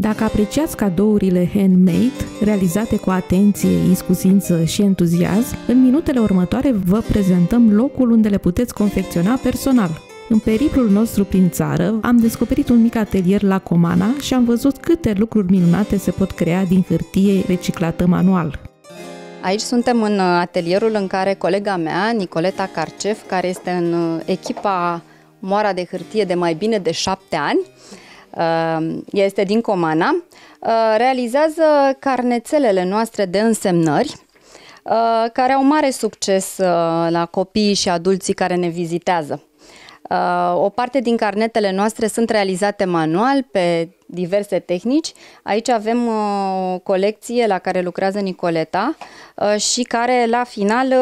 Dacă apreciați cadourile handmade, realizate cu atenție, iscusință și entuziasm, în minutele următoare vă prezentăm locul unde le puteți confecționa personal. În periplul nostru prin țară am descoperit un mic atelier la Comana și am văzut câte lucruri minunate se pot crea din hârtie reciclată manual. Aici suntem în uh, atelierul în care colega mea, Nicoleta Carcef, care este în uh, echipa Moara de Hârtie de mai bine de șapte ani, Uh, este din Comana, uh, realizează carnețelele noastre de însemnări, uh, care au mare succes la copiii și adulții care ne vizitează. O parte din carnetele noastre sunt realizate manual pe diverse tehnici. Aici avem o colecție la care lucrează Nicoleta și care la final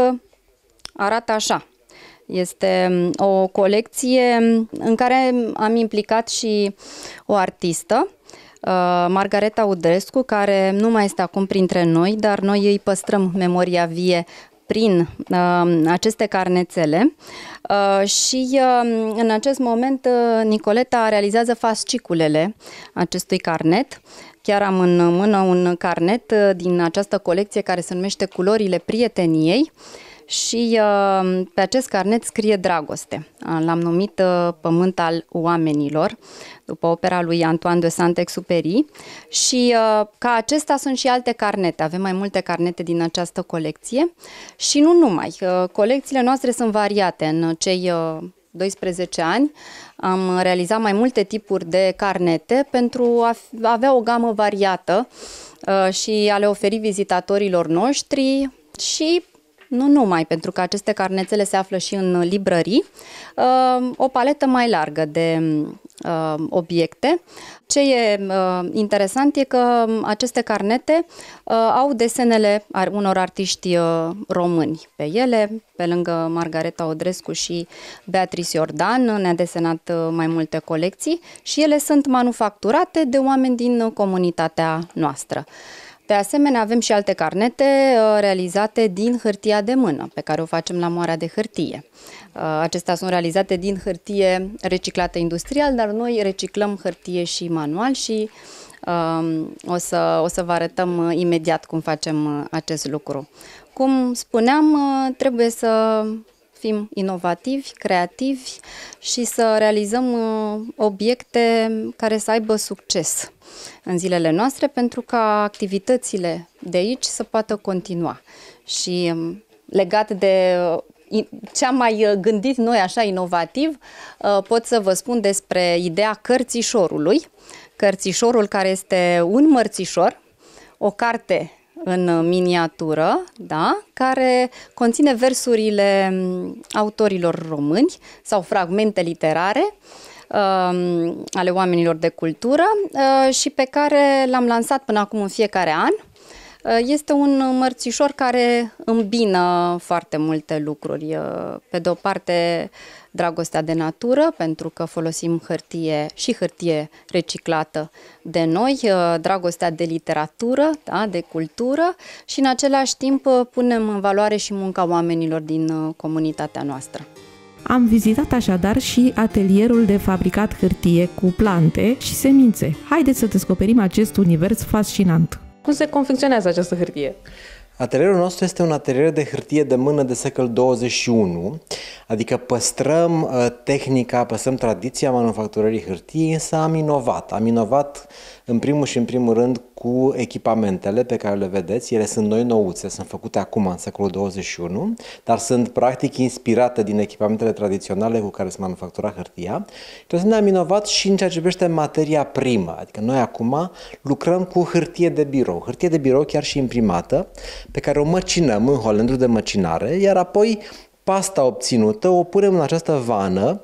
arată așa. Este mm, o colecție mm, în care am implicat și o artistă, uh, Margareta Udrescu, care nu mai este acum printre noi, dar noi îi păstrăm memoria vie prin uh, aceste carnețele uh, și uh, în acest moment uh, Nicoleta realizează fasciculele acestui carnet. Chiar am în mână un carnet uh, din această colecție care se numește Culorile Prieteniei. Uh, și uh, pe acest carnet scrie dragoste. Uh, l-am numit uh, Pământ al oamenilor, după opera lui Antoine de Saint-Exupéry și ca acesta sunt și alte carnete. Avem mai multe carnete din această colecție și nu numai. Colecțiile noastre sunt variate în cei 12 ani am realizat mai multe tipuri de carnete pentru a avea o gamă variată și a le oferi vizitatorilor noștri și nu numai, pentru că aceste carnețele se află și în librării. Ehm, o paletă mai largă de ehm, obiecte. Ce e ehm, interesant e că aceste carnete au desenele unor artiști români pe ele, pe lângă Margareta Odrescu și Beatrice Iordan, ne-a desenat mai multe colecții și ele sunt manufacturate de oameni din comunitatea noastră. De asemenea, avem și alte carnete uh, realizate din hârtia de mână, pe care o facem la moarea de hârtie. Uh, acestea sunt realizate din hârtie reciclată industrial, dar noi reciclăm hârtie și manual și um, o să, o să vă arătăm uh, imediat cum facem acest lucru. Cum spuneam, trebuie să fim inovativi, creativi și să realizăm uh, obiecte care să aibă succes în zilele noastre pentru ca activitățile de aici să poată continua. Și um, legat de uh, ce am mai uh, gândit noi așa inovativ, pot să vă spun despre ideea cărțișorului. Cărțișorul care este un mărțișor, o carte în uh, miniatură, da, care conține versurile mm, autorilor români sau fragmente literare um, ale oamenilor de cultură uh, și pe care l-am lansat până acum în fiecare an Uh, este un mărțișor care îmbină foarte multe lucruri. Uh, pe de o parte, dragostea de natură, pentru că folosim hârtie și hârtie reciclată de noi, uh, dragostea de literatură, da, de cultură și în același timp punem în valoare și munca oamenilor din comunitatea noastră. Am vizitat așadar și atelierul de fabricat hârtie cu plante și semințe. Haideți să descoperim acest univers fascinant! Como se é essa această hârtie? Atelierul nostru este un atelier de hârtie de mână de secol 21, adică păstrăm uh, tehnica, păstrăm tradiția manufacturării hârtiei, însă am inovat. Am inovat în primul și în primul rând cu echipamentele pe care le vedeți. Ele sunt noi nouțe, sunt făcute acum în secolul 21, dar sunt practic inspirate din echipamentele tradiționale cu care se manufactura hârtia. Și am inovat și în ceea ce privește materia primă, adică noi acum lucrăm cu hârtie de birou, hârtie de birou chiar și imprimată, pe care o măcinăm în holandul de măcinare, iar apoi pasta obținută o punem în această vană,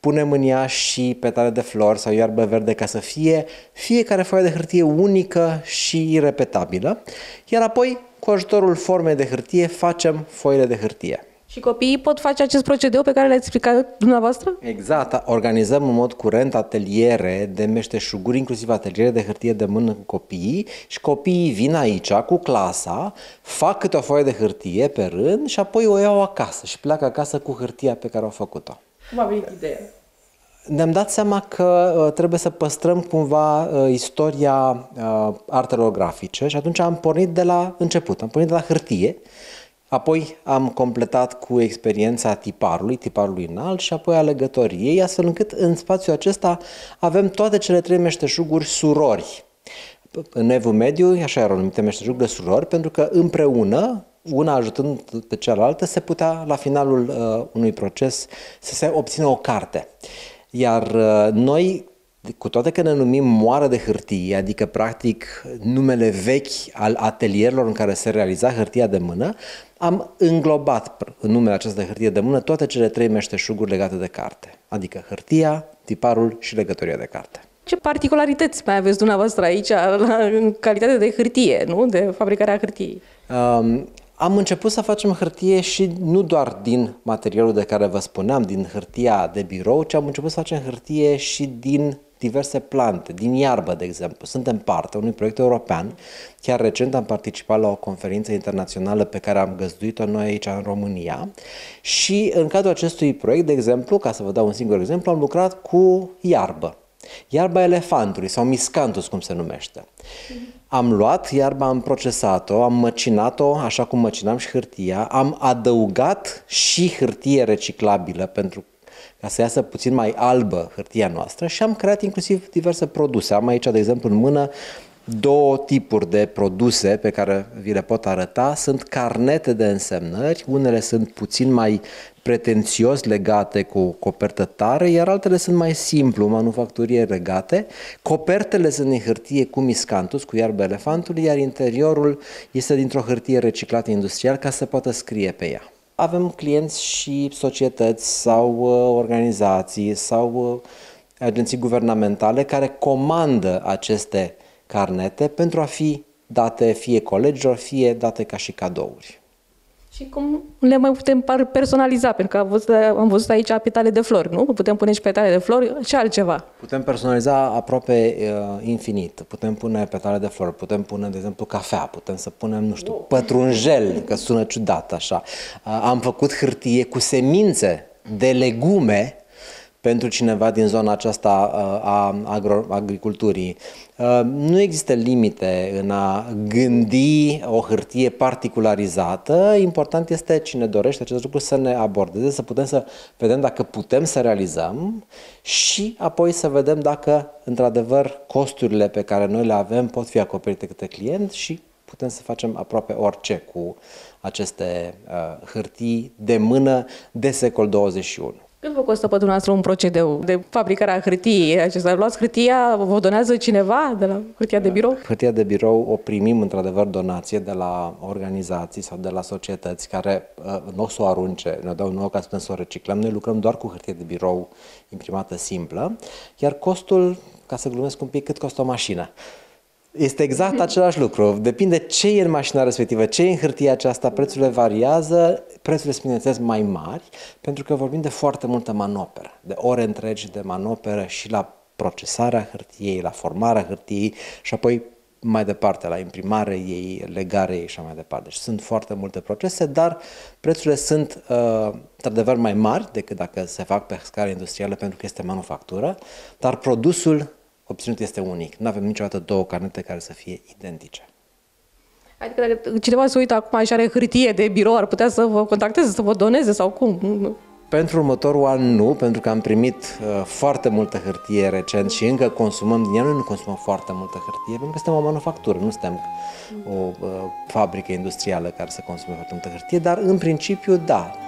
punem în ea și petale de flori sau iarbă verde ca să fie fiecare foaie de hârtie unică și repetabilă, iar apoi cu ajutorul formei de hârtie facem foile de hârtie. Și copiii pot face acest procedeu pe care l-ați explicat dumneavoastră? Exact. Organizăm în mod curent ateliere de meșteșuguri, inclusiv ateliere de hârtie de mână cu copiii și copiii vin aici cu clasa, fac câte o foaie de hârtie pe rând și apoi o iau acasă și pleacă acasă cu hârtia pe care au făcut-o. Cum a venit ideea? ne-am dat seama că uh, trebuie să păstrăm cumva uh, istoria uh, artelor grafice și atunci am pornit de la început, am pornit de la hârtie Apoi am completat cu experiența tiparului, tiparului înalt și apoi alegătoriei, astfel încât în spațiul acesta avem toate cele trei meșteșuguri surori. În evul mediu, așa erau numite meșteșug de surori, pentru că împreună, una ajutând pe cealaltă, se putea la finalul uh, unui proces să se obțină o carte. Iar uh, noi cu toate că ne numim moară de hârtie, adică practic numele vechi al atelierilor în care se realiza hârtia de mână, am înglobat în numele acesta de hârtie de mână toate cele trei meșteșuguri legate de carte, adică hârtia, tiparul și legătoria de carte. Ce particularități mai aveți dumneavoastră aici în calitate de hârtie, nu? de fabricarea hârtiei? Um, am început să facem hârtie și nu doar din materialul de care vă spuneam, din hârtia de birou, ci am început să facem hârtie și din diverse plante, din iarbă, de exemplu. Suntem parte unui proiect european. Chiar recent am participat la o conferință internațională pe care am găzduit-o noi aici în România și în cadrul acestui proiect, de exemplu, ca să vă dau un singur exemplu, am lucrat cu iarbă. Iarba elefantului sau miscantus, cum se numește. Am luat iarba, am procesat-o, am măcinat-o așa cum măcinam și hârtia, am adăugat și hârtie reciclabilă pentru ca să iasă puțin mai albă hârtia noastră și am creat inclusiv diverse produse. Am aici, de exemplu, în mână două tipuri de produse pe care vi le pot arăta. Sunt carnete de însemnări, unele sunt puțin mai pretențios legate cu copertă tare, iar altele sunt mai simplu, manufacturie legate. Copertele sunt din hârtie cu miscantus, cu iarbă elefantului, iar interiorul este dintr-o hârtie reciclată industrial ca să poată scrie pe ea avem clienți și societăți sau uh, organizații sau uh, agenții guvernamentale care comandă aceste carnete pentru a fi date fie colegilor, fie date ca și cadouri și cum le mai putem personaliza, pentru că am văzut, am văzut aici petale de flori, nu? Putem pune și petale de flori ce altceva. Putem personaliza aproape uh, infinit. Putem pune petale de flori, putem pune, de exemplu, cafea, putem să punem, nu știu, oh. pătrunjel, că sună ciudat așa. Uh, am făcut hârtie cu semințe de legume pentru cineva din zona aceasta uh, a agro, agriculturii. Uh, nu există limite în a gândi o hârtie particularizată. Important este cine dorește acest lucru să ne abordeze, să putem să vedem dacă putem să realizăm și apoi să vedem dacă, într-adevăr, costurile pe care noi le avem pot fi acoperite către client și putem să facem aproape orice cu aceste uh, hârtii de mână de secol 21. Cât vă costă pe dumneavoastră un procedeu de fabricare a hârtiei acesta? Luați hârtia, vă donează cineva de la hârtia de birou? Hârtia de birou o primim într-adevăr donație de la organizații sau de la societăți care uh, nu o să o arunce, ne dau nouă ca să putem să o reciclăm. Noi lucrăm doar cu hârtie de birou imprimată simplă, iar costul, ca să glumesc un pic, cât costă o mașină? Este exact același lucru. Depinde ce e în mașina respectivă, ce e în hârtia aceasta, prețurile variază, prețurile sunt, bineînțeles, mai mari, pentru că vorbim de foarte multă manoperă, de ore întregi de manoperă și la procesarea hârtiei, la formarea hârtiei și apoi mai departe, la imprimare ei, legare ei și mai departe. Deci sunt foarte multe procese, dar prețurile sunt uh, într-adevăr mai mari decât dacă se fac pe scară industrială pentru că este manufactură, dar produsul obținut este unic. Nu avem niciodată două canete care să fie identice. Adică dacă cineva se uită acum și are hârtie de birou, ar putea să vă contacteze, să vă doneze sau cum? Pentru următorul an nu, pentru că am primit uh, foarte multă hârtie recent și încă consumăm din ea. Noi nu consumăm foarte multă hârtie, pentru că suntem o manufactură, nu suntem o uh, fabrică industrială care să consume foarte multă hârtie, dar în principiu da,